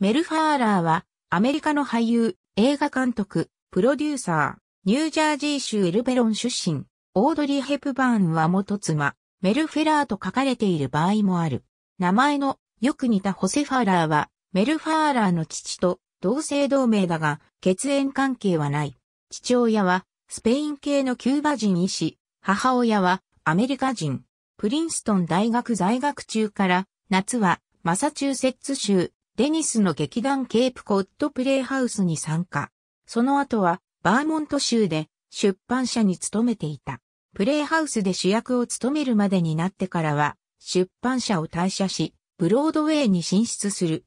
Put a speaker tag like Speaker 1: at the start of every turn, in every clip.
Speaker 1: メル・ファーラーは、アメリカの俳優、映画監督、プロデューサー、ニュージャージー州エルベロン出身、オードリー・ヘプバーンは元妻、メル・フェラーと書かれている場合もある。名前のよく似たホセ・ファーラーは、メル・ファーラーの父と同姓同名だが、血縁関係はない。父親は、スペイン系のキューバ人医師、母親は、アメリカ人。プリンストン大学在学中から、夏は、マサチューセッツ州、デニスの劇団ケープコットプレイハウスに参加。その後は、バーモント州で出版社に勤めていた。プレイハウスで主役を務めるまでになってからは、出版社を退社し、ブロードウェイに進出する。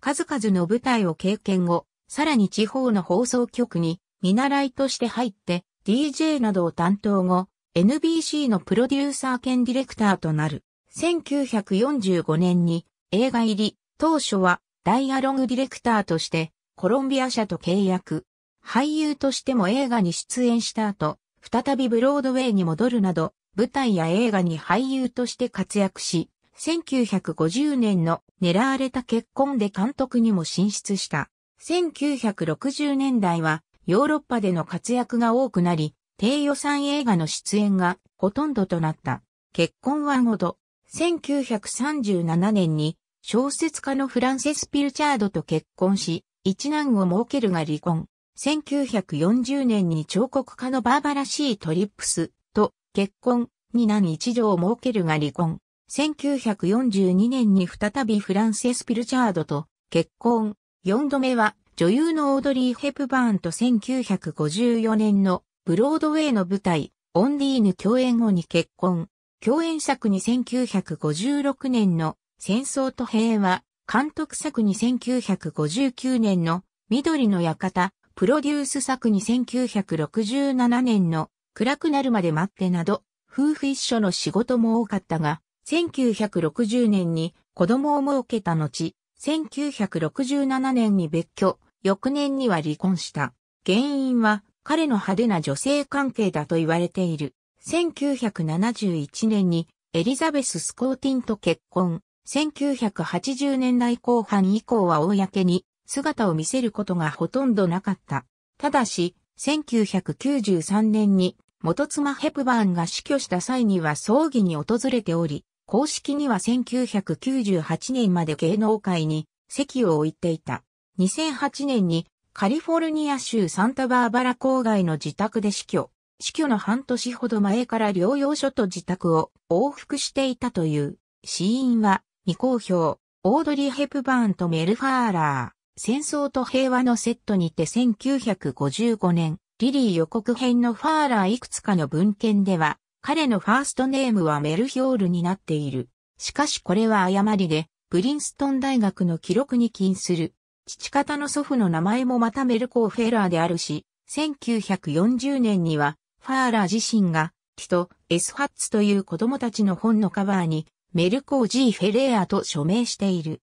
Speaker 1: 数々の舞台を経験後、さらに地方の放送局に見習いとして入って DJ などを担当後、NBC のプロデューサー兼ディレクターとなる。1945年に映画入り当初はダイアログディレクターとしてコロンビア社と契約。俳優としても映画に出演した後、再びブロードウェイに戻るなど、舞台や映画に俳優として活躍し、1950年の狙われた結婚で監督にも進出した。1960年代はヨーロッパでの活躍が多くなり、低予算映画の出演がほとんどとなった。結婚はごと、1937年に小説家のフランセス・ピルチャードと結婚し、一男を設けるが離婚。1940年に彫刻家のバーバラ・シー・トリップスと結婚、二男一女を設けるが離婚。1942年に再びフランセス・ピルチャードと結婚。四度目は女優のオードリー・ヘプバーンと1954年のブロードウェイの舞台、オンディーヌ共演後に結婚。共演作に1956年の戦争と平和、監督作に1959年の緑の館、プロデュース作に1967年の暗くなるまで待ってなど、夫婦一緒の仕事も多かったが、1960年に子供を設けた後、1967年に別居、翌年には離婚した。原因は彼の派手な女性関係だと言われている。1971年にエリザベス・スコーティンと結婚。1980年代後半以降は公に姿を見せることがほとんどなかった。ただし、1993年に元妻ヘプバーンが死去した際には葬儀に訪れており、公式には1998年まで芸能界に席を置いていた。2008年にカリフォルニア州サンタバーバラ郊外の自宅で死去。死去の半年ほど前から療養所と自宅を往復していたという死因は未公表、オードリー・ヘプバーンとメルファーラー、戦争と平和のセットにて1955年、リリー予告編のファーラーいくつかの文献では、彼のファーストネームはメルヒョールになっている。しかしこれは誤りで、プリンストン大学の記録に禁する。父方の祖父の名前もまたメルコー・フェラーであるし、1940年には、ファーラー自身が、キとエスハッツという子供たちの本のカバーに、メルコー・ジー・フェレーアと署名している。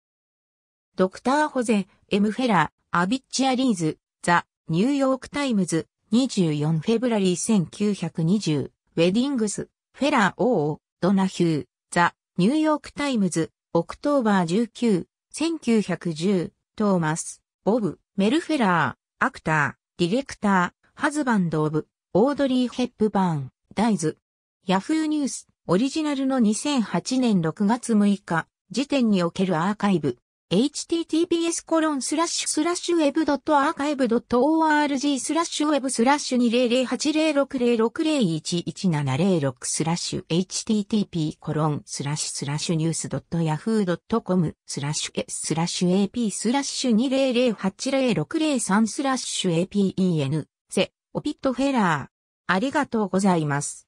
Speaker 1: ドクター・ホゼ、エム・フェラー、アビッチアリーズ、ザ・ニューヨーク・タイムズ、24フェブラリー1920、ウェディングス、フェラー・オー・ドナヒュー、ザ・ニューヨーク・タイムズ、オクトーバー19、1910、トーマス、ボブ、メル・フェラー、アクター、ディレクター、ハズバンド・オブ、オードリー・ヘップバーン、ダイズ、ヤフーニュース、オリジナルの2008年6月6日時点におけるアーカイブ、https コロンスラッシュスラッシュウェブドットアーカイブドット org スラッシュウェブスラッシュ20080606011706スラッシュ http コロンスラッシュスラッシュニュースドットヤフードットコムスラッシュ s スラッシュ ap スラッシュ20080603スラッシュ apen セオピットフェラーありがとうございます。